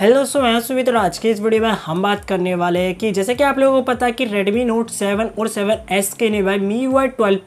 hello दोस्तों मैं सुमित और आज के इस वीडियो में हम बात करने वाले हैं कि जैसे कि आप लोगों को पता है कि Redmi Note 7 और 7s के ने भाई मी वाई ट्वेल्व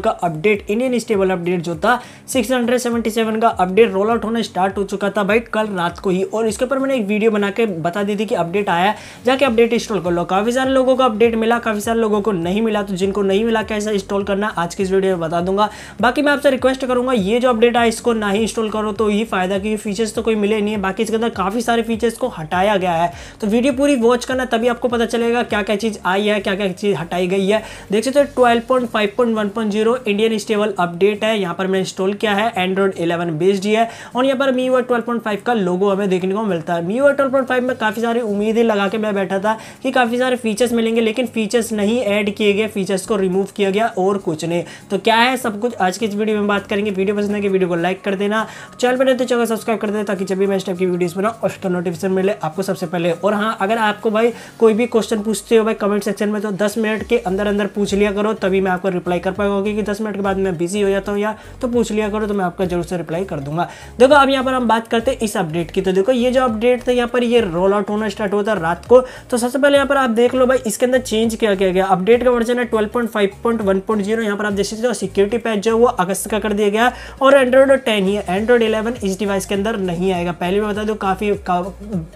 का अपडेट इंडियन स्टेबल अपडेट जो था 677 का अपडेट रोल आउट होना स्टार्ट हो चुका था भाई कल रात को ही और इसके ऊपर मैंने एक वीडियो बना के बता दी थी कि अपडेट आया जाके अपडेट इंस्टॉल कर लो काफ़ी सारे लोगों को अपडेट मिला काफ़ी सारे लोगों को नहीं मिला तो जिनको नहीं मिला कैसे इंस्टॉल करना आज की इस वीडियो में बता दूंगा बाकी मैं आपसे रिक्वेस्ट करूँगा ये जो अपडेट आया इसको ना ही इंस्टॉल करो तो यही फ़ायदा क्योंकि फीचर्स तो कोई मिले नहीं है बाकी इसके अंदर काफ़ी सारे फीचर्स को हटाया गया है तो वीडियो पूरी वॉच करना तभी आपको पता चलेगा क्या क्या चीज़ आई है क्या क्या चीज़ हटाई गई है देख सकते हो twelve point five point one point zero Indian stable update है यहाँ पर मैंने इंस्टॉल किया है एंड्रॉइड इलेवन बेस्ड ही है और यहाँ पर मी ट्वेल्व पॉइंट फाइव का लोगो हमें देखने को मिलता है मी ट्वेल्व पॉइंट फाइव में काफ़ी सारी उम्मीदें लगा के मैं बैठा था कि काफ़ी सारे फीचर्स मिलेंगे लेकिन फीचर्स नहीं ऐड किए गए फीचर्स को रिमूव किया गया और कुछ नहीं तो क्या है सब कुछ आज की इस वीडियो में बात करेंगे वीडियो पसंद है कि वीडियो को लाइक कर देना चैनल तो पर नहीं तो चैनल सब्सक्राइब कर देना ताकि जब भी मैं इस टाइप की वीडियो नोटिस बनाओ और तो नोटिफिकेशन मिले आपको सबसे पहले और हाँ अगर आपको भाई कोई भी क्वेश्चन पूछते हो भाई कमेंट सेक्शन में तो दस मिनट के अंदर अंदर पूछ लिया करो तभी मैं आपको रिप्लाई कर पाऊंगा क्योंकि दस मिनट के बाद मैं बिजी हो जाता हूँ या तो पूछ लिया करो तो मैं आपका जरूर से रिप्लाई कर दूंगा देखो अब यहाँ पर हम बात करते हैं इस अपडेट की तो देखो ये जो अपडेट था यहाँ पर ये रोल आउट होना स्टार्ट हुआ था रात को तो सबसे पहले यहाँ पर आप देख लो भाई इसके अंदर चेंज क्या किया गया अपडेट का वर्जन है twelve point five point one point zero यहाँ पर आप देख सकते हो सिक्योरिटी पैच जो है वो अगस्त का कर दिया गया और एंड्रॉइड टेन ही एंड्रॉइड इलेवन इस डिवाइस के अंदर नहीं आएगा पहले मैं बता तो काफ़ी का,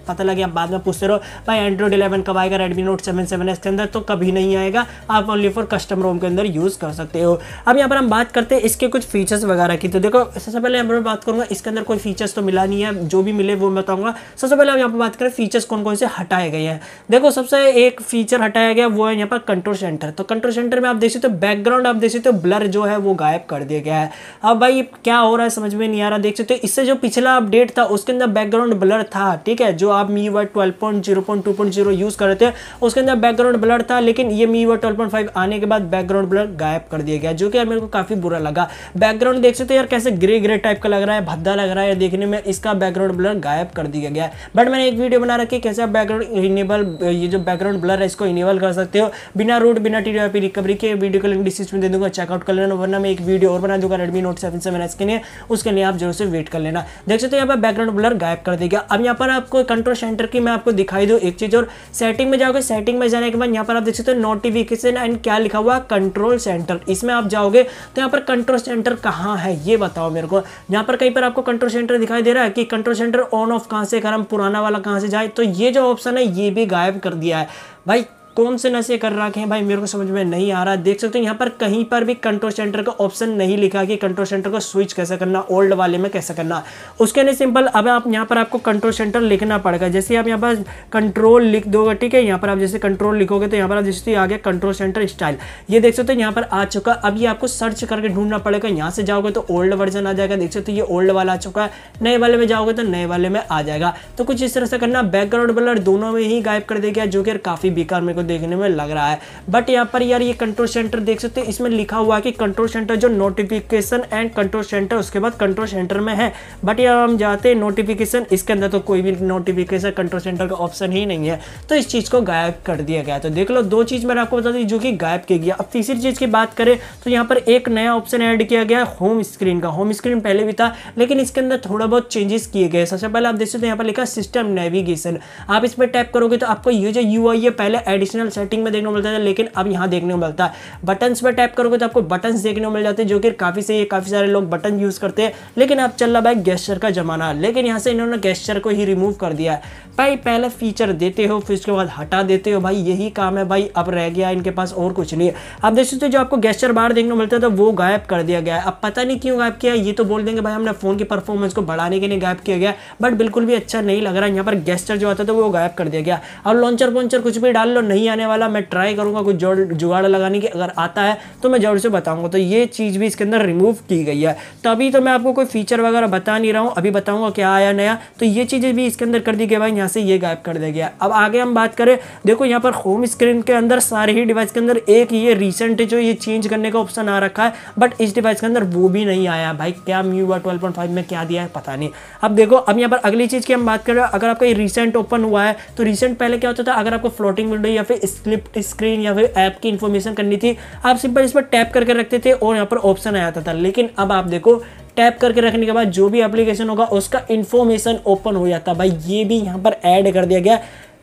पता लगे आप बाद में पूछते रहो भाई एंड्रॉइड इलेवन कब आएगा Redmi note seven seven S के अंदर तो कभी नहीं आएगा आप ओनली फॉर कस्टम रोम के अंदर यूज़ कर सकते हो अब यहाँ पर हम बात करते हैं इसके कुछ फीचर्स वगैरह की तो देखो सबसे पहले यहाँ मैं बात करूँगा इसके अंदर कोई फीचर्स तो मिला नहीं है जो भी मिले वो बताऊँगा सबसे पहले हम यहाँ पर बात करें फीचर्स कौन कौन से हटाए गए हैं देखो सबसे एक फीचर हटाया गया वो है यहाँ पर कंट्रोल सेंटर तो कंट्रोल सेंटर में आप देख सकते हो बैकग्राउंड आप देख सकते हो ब्लर जो है वो गायब कर दिया गया है अब भाई क्या हो रहा है समझ में नहीं आ रहा देख सकते हो इससे जो पिछला अपडेट था उसके अंदर बैकग्राउंड बैकग्राउंड ब्लर था ठीक है जो आप me why twelve point zero point two point zero use कर रहे थे उसके अंदर बैकग्राउंड ब्लर था लेकिन ये me why twelve point five आने के बाद बैकग्राउंड ब्लर गायब कर दिया गया जो कि मेरे को काफ़ी बुरा लगा बैकग्राउंड देख सकते यार कैसे ग्रे ग्रे टाइप का लग रहा है भद्दा लग रहा है देखने में इसका बैकग्राउंड ब्लर गायब कर दिया गया बट मैंने एक वीडियो बना रखी कैसे आप बैकग्राउंड इनेबल ये जो बैकग्राउंड ब्लर है इसको इनेबल कर सकते हो बिना रूट बिना टी डी रिकवरी के वीडियो का लिंक डिस्क्रिप्शन में दे दूंगा चेकआउट कर लेना वरना मैं एक वीडियो और बना दूंगा Redmi note seven seven S के लिए उसके लिए आप जरूर से वेट कर लेना देख सकते हो यहाँ पर बैकग्राउंड ब्लर गायब कर देगा अब यहाँ पर आपको कंट्रोल सेंटर की मैं आपको दिखाई दूँ एक चीज़ और सेटिंग में जाओगे सेटिंग में जाने के बाद यहाँ पर आप देख सकते हो नोटिफिकेशन एंड क्या लिखा हुआ कंट्रोल सेंटर इसमें आप जाओगे तो यहाँ पर कंट्रोल सेंटर कहाँ है ये बताओ मेरे को यहाँ पर कहीं पर आपको कंट्रोल सेंटर दिखाई दे रहा है कि कंट्रोल सेंटर ऑन ऑफ कहाँ से करें पुराना वाला कहाँ से जाए तो ये जो ऑप्शन है ये भी गायब कर दिया है भाई कौन से नशे कर रखे हैं भाई मेरे को समझ में नहीं आ रहा देख सकते हो यहाँ पर कहीं पर भी कंट्रोल सेंटर का ऑप्शन नहीं लिखा कि कंट्रोल सेंटर को स्विच कैसे करना ओल्ड वाले में कैसे करना उसके लिए सिंपल अब आप यहाँ पर आपको कंट्रोल सेंटर लिखना पड़ेगा जैसे आप यहाँ पर कंट्रोल लिख दोगे ठीक है यहाँ पर आप जैसे कंट्रोल लिखोगे तो यहाँ पर आप जैसे आ गया कंट्रोल सेंटर स्टाइल ये देख सकते हो यहाँ पर आ चुका अब ये आपको सर्च करके ढूंढना पड़ेगा यहाँ से जाओगे तो ओल्ड वर्जन आ जाएगा देख सकते हो ये ओल्ड वाला आ चुका है नए वाले में जाओगे तो नए वाले में आ जाएगा तो कुछ इस तरह से करना बैकग्राउंड बलर दोनों में ही गायब कर देगा जो कि काफ़ी बेकार मेरे को देखने में लग रहा है बट यहाँ पर यार ये कंट्रोल सेंटर देख सकते हैं इसमें लिखा हुआ है कि कंट्रोल सेंटर जो नोटिफिकेशन एंड कंट्रोल सेंटर उसके बाद कंट्रोल सेंटर में है बट यहाँ हम जाते हैं नोटिफिकेशन इसके अंदर तो कोई भी नोटिफिकेशन कंट्रोल सेंटर का ऑप्शन ही नहीं है तो इस चीज़ को गायब कर दिया गया तो देख लो दो चीज़ मैंने आपको बता दी जो कि गायब की गया अब तीसरी चीज़ की बात करें तो यहाँ पर एक नया ऑप्शन ऐड किया गया होम स्क्रीन का होम स्क्रीन पहले भी था लेकिन इसके अंदर थोड़ा बहुत चेंजेस किए गए सबसे पहले आप देख सकते हैं यहाँ पर लिखा सिस्टम नेविगेशन आप इस पर टैप करोगे तो आपको ये जो यू है पहले एडिशन ट्रेडिशनल सेटिंग में देखने को मिलता था लेकिन अब यहाँ देखने को मिलता है बटन्स पर टैप करोगे तो आपको बटन देखने को मिल जाते हैं जो कि काफ़ी से काफ़ी सारे लोग बटन यूज़ करते हैं लेकिन अब चल रहा भाई गेस्चर का ज़माना लेकिन यहाँ से इन्होंने गेस्चर को ही रिमूव कर दिया है भाई पहले फीचर देते हो फिर उसके बाद हटा देते हो भाई यही काम है भाई अब रह गया इनके पास और कुछ नहीं है अब देख सकते जो आपको गेस्चर बाहर देखने को मिलता था तो वो गायब कर दिया गया है अब पता नहीं क्यों गायब किया ये तो बोल देंगे भाई हमने फ़ोन की परफॉर्मेंस को बढ़ाने के लिए गायब किया गया बट बिल्कुल भी अच्छा नहीं लग रहा है यहाँ पर गेस्चर जो आता था तो वो गायब कर दिया गया और लॉन्चर वॉन्चर कुछ भी डाल लो नहीं नहीं आने वाला मैं ट्राई करूँगा कुछ जोड़ जुगाड़ लगाने की अगर आता है तो मैं ज़रूर से बताऊँगा तो ये चीज़ भी इसके अंदर रिमूव की गई है तो अभी तो मैं आपको कोई फीचर वगैरह बता नहीं रहा हूँ अभी बताऊँगा क्या आया नया तो ये चीज़ें भी इसके अंदर कर दी गई भाई यहाँ से ये गायब कर दिया गया अब आगे हम बात करें देखो यहाँ पर होम स्क्रीन के अंदर सारे ही डिवाइस के अंदर एक ये रिसेंट जो ये चेंज करने का ऑप्शन आ रखा है बट इस डिवाइस के अंदर वो भी नहीं आया भाई क्या म्यू हुआ ट्वेल्व में क्या दिया है पता नहीं अब देखो अब यहाँ पर अगली चीज़ की हम बात करें अगर आपका ये रिसेंट ओपन हुआ है तो रिसेंट पहले क्या होता था अगर आपको फ्लोटिंग विंडो या फिर स्क्रिप्ट स्क्रीन या फिर ऐप की इन्फॉर्मेशन करनी थी आप सिंपल इस पर टैप करके रखते थे और यहाँ पर ऑप्शन आ जाता था लेकिन अब आप देखो टैप करके रखने के बाद जो भी एप्लीकेशन होगा उसका इन्फॉर्मेशन ओपन हो जाता भाई ये भी यहाँ पर ऐड कर दिया गया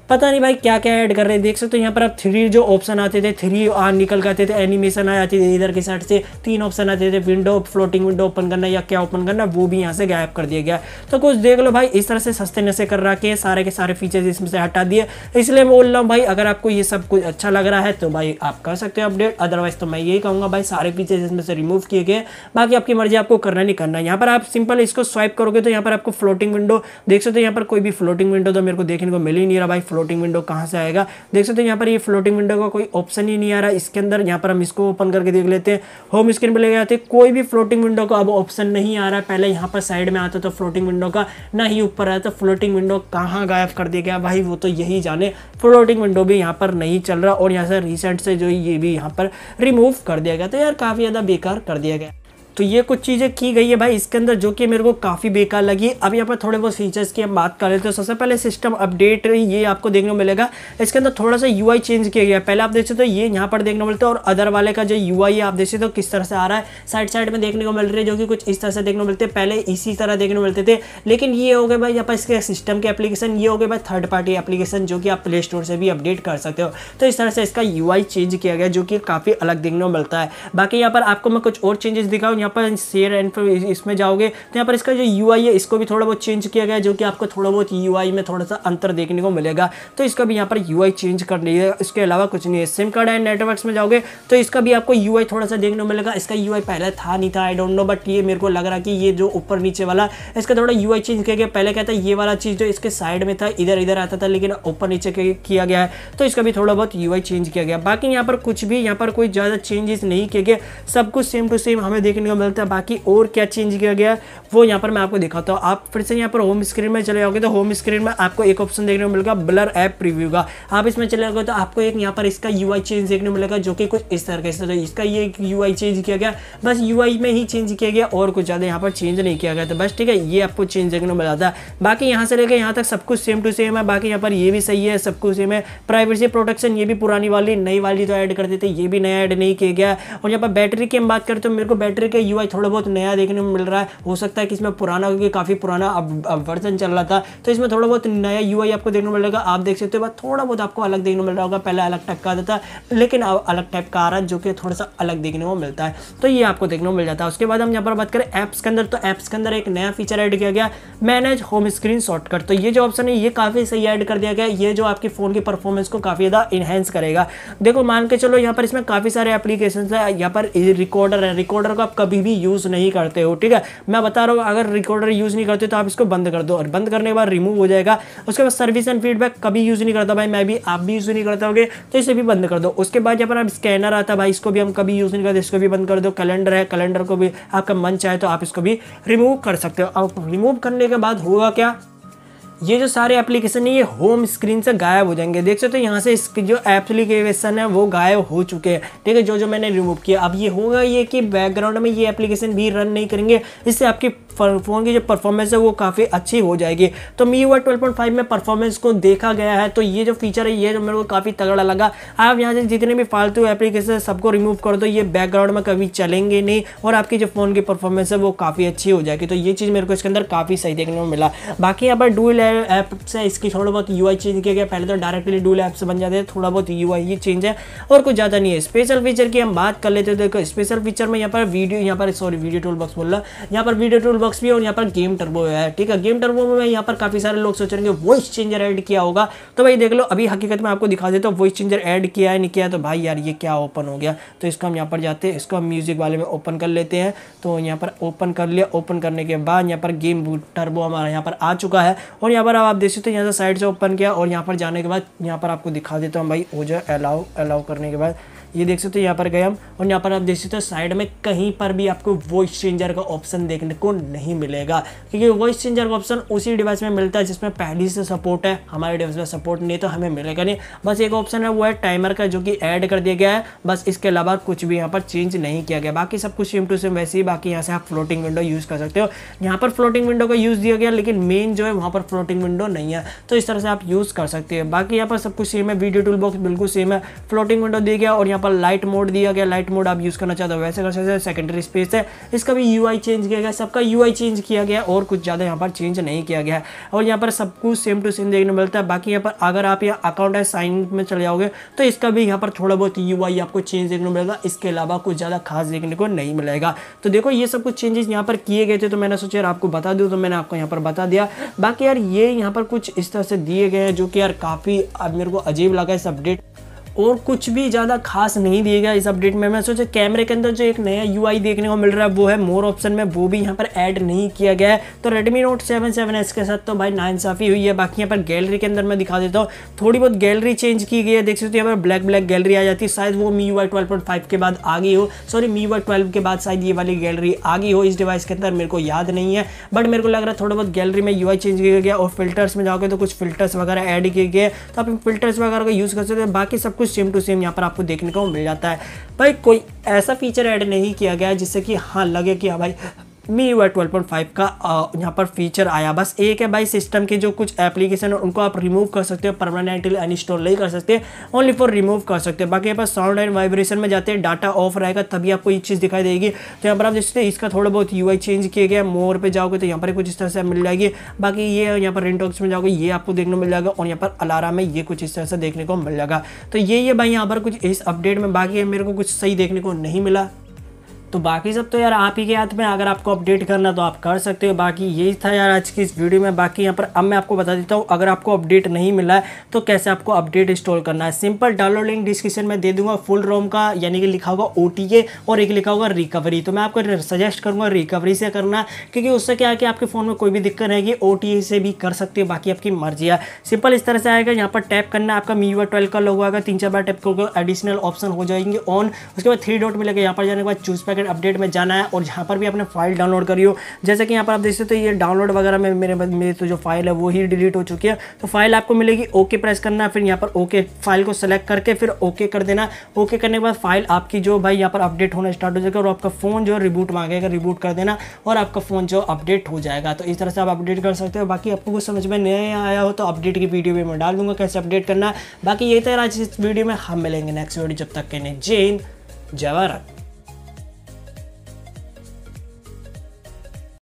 पता नहीं भाई क्या क्या ऐड कर रहे हैं देख सकते हो यहाँ पर आप थ्री जो ऑप्शन आते थे थ्री आ निकल के आते थे एनिमेशन आ जाती थी इधर के साइड से तीन ऑप्शन आते थे विंडो फ्लोटिंग विंडो ओपन करना या क्या ओपन करना वो भी यहाँ से गायब कर दिया गया तो कुछ देख लो भाई इस तरह से सस्ते नशे कर रखे सारे के सारे फीचर्स इसमें से हटा दिए इसलिए मैं बोल रहा हूँ भाई अगर आपको ये सब कुछ अच्छा लग रहा है तो भाई आप कर सकते हो अपडेट अदरवाइज तो मैं यही कहूँगा भाई सारे फीचर्स इसमें से रिमूव किए गए बाकी आपकी मर्जी आपको करना नहीं करना यहाँ पर आप सिंपल इसको स्वाइप करोगे तो यहाँ पर आपको फ्लोटिंग विंडो देख सकते हो यहाँ पर कोई भी फ्लोटिंग विंडो तो मेरे को देखने को मिल ही नहीं रहा भाई फ्लोटिंग विंडो कहाँ से आएगा देख सकते हो यहाँ पर ये फ्लोटिंग विंडो का कोई ऑप्शन ही नहीं आ रहा इसके अंदर यहाँ पर हम इसको ओपन करके देख लेते हैं होम स्क्रीन पर ले जाते हैं कोई भी फ्लोटिंग विंडो का अब ऑप्शन नहीं आ रहा पहले यहाँ पर साइड में आता था फ्लोटिंग विंडो का ना ही ऊपर आया था फ्लोटिंग विंडो कहाँ गायब कर दिया गया भाई वो तो यही जाने फ्लोटिंग विंडो भी यहाँ पर नहीं चल रहा और यहाँ से रिसेंट से जो ये भी यहाँ पर रिमूव कर दिया गया तो यार काफ़ी ज़्यादा बेकार कर दिया गया तो ये कुछ चीज़ें की गई है भाई इसके अंदर जो कि मेरे को काफ़ी बेकार लगी अब यहाँ पर थोड़े बहुत फीचर्स की हम बात कर रहे थे सबसे पहले सिस्टम अपडेट ये आपको देखने को मिलेगा इसके अंदर थोड़ा सा यू चेंज किया गया पहले आप देख सकते हो ये यहाँ पर देखने को मिलता है और अदर वाले का जो यू है आप देख सकते हो किस तरह से आ रहा है साइड साइड में देखने को मिल रही है जो कि कुछ इस तरह से देखने को मिलते पहले इसी तरह देखने को मिलते थे लेकिन ये हो गया भाई यहाँ पर इसके सिस्टम के एप्लीकेशन ये हो गया भाई थर्ड पार्टी एप्लीकेशन जो कि आप प्ले स्टोर से भी अपडेट कर सकते हो तो इस तरह से इसका यू चेंज किया गया जो कि काफ़ी अलग देखने को मिलता है बाकी यहाँ पर आपको मैं कुछ और चेंजेस दिखाऊँ यहाँ पर शेयर एंड फिर इसमें जाओगे तो यहाँ पर इसका जो यू है इसको भी थोड़ा बहुत चेंज किया गया जो कि आपको थोड़ा बहुत यू में थोड़ा सा अंतर देखने को मिलेगा तो इसका भी यहाँ पर यू चेंज कर लिया है इसके अलावा कुछ नहीं है सिम कार्ड एंड नेटवर्क में जाओगे तो इसका भी आपको यू थोड़ा सा देखने को मिलेगा इसका यू पहले था नहीं था आई डोंट नो बट ये मेरे को लग रहा कि ये जो ऊपर नीचे वाला इसका थोड़ा यू चेंज किया गया पहले कहता ये वाला चीज़ जो इसके साइड में था इधर इधर आता था लेकिन ऊपर नीचे किया गया है तो इसका भी थोड़ा बहुत यू चेंज किया गया बाकी यहाँ पर कुछ भी यहाँ पर कोई ज़्यादा चेंजेस नहीं किया गया सब कुछ सेम टू सेम हमें देखने को मिलता है बाकी और क्या चेंज किया गया वो यहाँ पर मैं आपको दिखाता हूँ आप फिर से यहाँ पर होम स्क्रीन में चले जाओगे तो होम स्क्रीन में आपको एक ऑप्शन देखने को मिलेगा ब्लर ऐप प्रीव्यू का आप इसमें चले जाओगे तो आपको एक यहाँ पर इसका यू चेंज देखने को मिलेगा जो कि कुछ इस तरह का इस तरह इसका ये यू चेंज किया गया बस यू में ही चेंज किया गया और कुछ ज़्यादा यहाँ पर चेंज नहीं किया गया तो बस ठीक है ये आपको चेंज देखने को मिला था बाकी यहाँ से लेकर यहाँ तक सब कुछ सेम टू सेम है बाकी यहाँ पर ये भी सही है सब कुछ सेम है प्राइवेसी प्रोटेक्शन ये भी पुरानी वाली नई वाली तो ऐड कर देते ये भी नया ऐड नहीं किया गया और यहाँ पर बैटरी की हम बात करें तो मेरे को बैटरी के यू थोड़ा बहुत नया देखने में मिल रहा है हो सकता है कि इसमें पुराना क्योंकि काफ़ी पुराना वर्जन चल रहा था तो इसमें थोड़ा बहुत नया यू आपको देखने को मिलेगा आप देख सकते हो थोड़ा बहुत आपको अलग देखने को मिल रहा होगा पहले अलग टाइप का आता था लेकिन अब अलग टाइप का आ रहा है जो कि थोड़ा सा अलग देखने को मिलता है तो ये आपको देखने को मिल जाता है उसके बाद हम यहाँ पर बात करें ऐप्स के अंदर तो ऐप्स के अंदर एक नया फीचर ऐड किया गया मैनेज होम स्क्रीन शॉर्टकट तो ये जो ऑप्शन है ये काफ़ी सही ऐड कर दिया गया ये जो आपके फ़ोन की परफॉर्मेंस को काफ़ी ज़्यादा इन्हेंस करेगा देखो मान के चलो यहाँ पर इसमें काफ़ी सारे एप्लीकेशन है यहाँ पर रिकॉर्डर है रिकॉर्डर को आप कभी भी यूज़ नहीं करते हो ठीक है मैं बता रहा हूँ अगर रिकॉर्डर यूज़ नहीं करते तो आप इसको बंद कर दो और बंद करने के बाद रिमूव हो जाएगा उसके बाद सर्विस एंड फीडबैक कभी यूज़ नहीं करता भाई मैं भी आप भी यूज़ नहीं करता होगे तो इसे भी बंद कर दो उसके बाद जब आप स्कैनर आता भाई इसको भी हम कभी यूज़ नहीं करते इसको भी बंद कर दो कैलेंडर है कैलेंडर को भी आपका मन चाहे तो आप इसको भी रिमूव कर सकते हो और रिमूव करने के बाद होगा क्या ये जो सारे एप्लीकेशन है ये होम स्क्रीन से गायब हो जाएंगे देख सकते हो यहाँ से इसके जो एप्लीकेशन है वो गायब हो चुके हैं ठीक है जो जो मैंने रिमूव किया अब ये होगा ये कि बैकग्राउंड में ये एप्लीकेशन भी रन नहीं करेंगे इससे आपकी फ़ोन की जो परफॉर्मेंस है वो काफ़ी अच्छी हो जाएगी तो मी यू आई में परफॉर्मेंस को देखा गया है तो ये जो फीचर है ये जो मेरे को काफ़ी तगड़ा लगा आप यहाँ से जितने भी फालतू एप्लीकेशन है सबको रिमूव कर दो ये बैकग्राउंड में कभी चलेंगे नहीं और आपकी जो फ़ोन की परफॉर्मेंस है वो काफ़ी अच्छी हो जाएगी तो ये चीज़ मेरे को इसके अंदर काफ़ी सही देखने को मिला बाकी यहाँ पर डूल ऐप से इसकी थोड़ा बहुत यू चेंज किया गया पहले तो डायरेक्टली डूल ऐप से बन जाते हैं थोड़ा बहुत यू ही चेंज है और कुछ ज़्यादा नहीं है स्पेशल फीचर की हम बात कर लेते हैं तो देखो स्पेशल फीचर में यहाँ पर वीडियो यहाँ पर सॉरी वीडियो टूल बॉक्स बोल रहा यहाँ पर वीडियो टूल बॉक्स भी है और यहाँ पर गेम टर्बो है ठीक है गेम टर्बो में यहाँ पर काफ़ी सारे लोग सोच रहे हैं वॉइस चेंजर ऐड किया होगा तो भाई देख लो अभी हकीकत में आपको दिखा देता हूँ वॉइस चेंजर ऐड किया है नहीं किया तो भाई यार ये क्या ओपन हो गया तो इसको हम यहाँ पर जाते हैं इसको हम म्यूज़िक वाले में ओपन कर लेते हैं तो यहाँ पर ओपन कर लिया ओपन करने के बाद यहाँ पर गेम टर्बो हमारा यहाँ पर आ चुका है और यहाँ पर आप देख सकते हैं यहाँ से साइड से ओपन किया और यहाँ पर जाने के बाद यहाँ पर आपको दिखा देता हूँ भाई वो जो अलाउ अलाउ करने के बाद ये देख सकते हो यहाँ पर गए हम और यहाँ पर आप देख सकते हो साइड में कहीं पर भी आपको वॉइस चेंजर का ऑप्शन देखने को नहीं मिलेगा क्योंकि वॉइस चेंजर का ऑप्शन उसी डिवाइस में मिलता है जिसमें पहले से सपोर्ट है हमारे डिवाइस में सपोर्ट नहीं तो हमें मिलेगा नहीं बस एक ऑप्शन है वो है टाइमर का जो कि ऐड कर दिया गया है बस इसके अलावा कुछ भी यहाँ पर चेंज नहीं किया गया बाकी सब कुछ सेम टू सेम वैसे ही बाकी यहाँ से आप फ्लोटिंग विंडो यूज़ कर सकते हो यहाँ पर फ्लोटिंग विंडो का यूज़ दिया गया लेकिन मेन जो है वहाँ पर फ्लोटिंग विंडो नहीं है तो इस तरह से आप यूज़ कर सकते हैं बाकी यहाँ पर सब कुछ सेम है वीडियो टूल बॉक्स बिल्कुल सेम है फ्लोटिंग विंडो दिया गया और यहाँ यहाँ पर लाइट मोड दिया गया लाइट मोड आप यूज़ करना चाहते हो वैसे कर सकते हैं सेकेंडरी स्पेस है इसका भी यू चेंज किया गया सबका यू चेंज किया गया और कुछ ज़्यादा यहाँ पर चेंज नहीं किया गया और यहाँ पर सब कुछ सेम टू सेम देखने मिलता है बाकी यहाँ पर अगर आप यहाँ अकाउंट है साइन में चले जाओगे तो इसका भी यहाँ पर थोड़ा बहुत यू आपको चेंज देखने मिलेगा इसके अलावा कुछ ज़्यादा खास देखने को नहीं मिलेगा तो देखो ये सब कुछ चेंजेस यहाँ पर किए गए थे तो मैंने सोचा यार आपको बता दूँ तो मैंने आपको यहाँ पर बता दिया बाकी यार ये यहाँ पर कुछ इस तरह से दिए गए हैं जो कि यार काफ़ी अब मेरे को अजीब लगा इस अपडेट और कुछ भी ज़्यादा खास नहीं दिया गया इस अपडेट में मैं सोचा कैमरे के अंदर जो एक नया यू देखने को मिल रहा है वो है मोर ऑप्शन में वो भी यहाँ पर ऐड नहीं किया गया है तो Redmi note seven seven S के साथ तो भाई नाइंसाफ़ी हुई है बाकी यहाँ पर गैलरी के अंदर मैं दिखा देता हूँ थोड़ी बहुत गैलरी चेंज की गई है देख सकते हो यहाँ पर ब्लैक ब्लैक गैलरी आ जाती है शायद वो मी यू के बाद आ गई हो सॉरी मी यू के बाद शायद ये वाली गैलरी आ गई हो इस डिवाइस के अंदर मेरे को याद नहीं है बट मेरे को लग रहा है थोड़ा बहुत गैलरी में यू चेंज किया गया और फिल्टर्स में जाओगे तो कुछ फिल्टर्स वगैरह ऐड किए गए तो आप इन फिल्टर्स वगैरह का यूज़ कर सकते हैं बाकी सब कुछ कुछ सेम टू सेम यहाँ पर आपको देखने को मिल जाता है भाई कोई ऐसा फीचर ऐड नहीं किया गया जिससे कि हाँ लगे कि हाँ भाई MIUI twelve point five का यहाँ पर फीचर आया बस एक है भाई सिस्टम के जो कुछ एप्लीकेशन है उनको आप रिमूव कर सकते हो परमानेंटली अनस्टॉल नहीं कर सकते ओनली फॉर रिमूव कर सकते हो बाकी यहाँ पर साउंड एंड वाइब्रेशन में जाते हैं डाटा ऑफ रहेगा तभी आपको ये चीज़ दिखाई देगी तो यहाँ पर आप जैसे इसका थोड़ा बहुत यू चेंज किया गया मोर पर जाओगे तो यहाँ पर कुछ इस तरह से मिल जाएगी बाकी ये यहाँ पर रिंटॉक्स में जाओगे ये आपको देखने को मिल जाएगा और यहाँ पर अलारा में ये कुछ इस तरह से देखने को मिल जाएगा तो ये ये भाई यहाँ पर कुछ इस अपडेट में बाकी मेरे को कुछ सही देखने को नहीं मिला तो बाकी सब तो यार आप ही के हाथ में अगर आपको अपडेट करना तो आप कर सकते हो बाकी यही था यार आज की इस वीडियो में बाकी यहाँ पर अब मैं आपको बता देता हूँ अगर आपको अपडेट नहीं मिला है तो कैसे आपको अपडेट इंस्टॉल करना है सिंपल डाउनलोड लिंक डिस्क्रिप्शन में दे दूंगा फुल रोम का यानी कि लिखा होगा ओ और एक लिखा होगा रिकवरी तो मैं आपको सजेस्ट करूँगा रिकवरी से करना क्योंकि उससे क्या है कि आपके फ़ोन में कोई भी दिक्कत रहेगी ओ से भी कर सकते हो बाकी आपकी मर्जी है सिंपल इस तरह से आएगा यहाँ पर टैप करना आपका मी यूआर ट्वेल्व का लोग आएगा तीन चार बार टैप करोगे एडिशनल ऑप्शन हो जाएंगे ऑन उसके बाद थ्री डॉट मिलेगा यहाँ पर जाने के बाद चूज पैक मार्केट अपडेट में जाना है और यहाँ पर भी आपने फाइल डाउनलोड करी हो जैसे कि यहाँ पर आप देख सकते हो ये डाउनलोड वगैरह में मेरे मेरी तो जो फाइल है वो ही डिलीट हो चुकी है तो फाइल आपको मिलेगी ओके प्रेस करना है फिर यहाँ पर ओके फाइल को सेलेक्ट करके फिर ओके कर देना ओके करने के बाद फाइल आपकी जो भाई यहाँ पर अपडेट होना स्टार्ट हो जाएगा और आपका फ़ोन जो रिबूट मांगेगा रिबूट कर देना और आपका फ़ोन जो अपडेट हो जाएगा तो इस तरह से आप अपडेट कर सकते हो बाकी आपको कुछ समझ में नहीं आया हो तो अपडेट की वीडियो भी मैं डाल दूंगा कैसे अपडेट करना बाकी यही तरह आज इस वीडियो में हम मिलेंगे नेक्स्ट वीडियो जब तक के जय हिंद जय भारत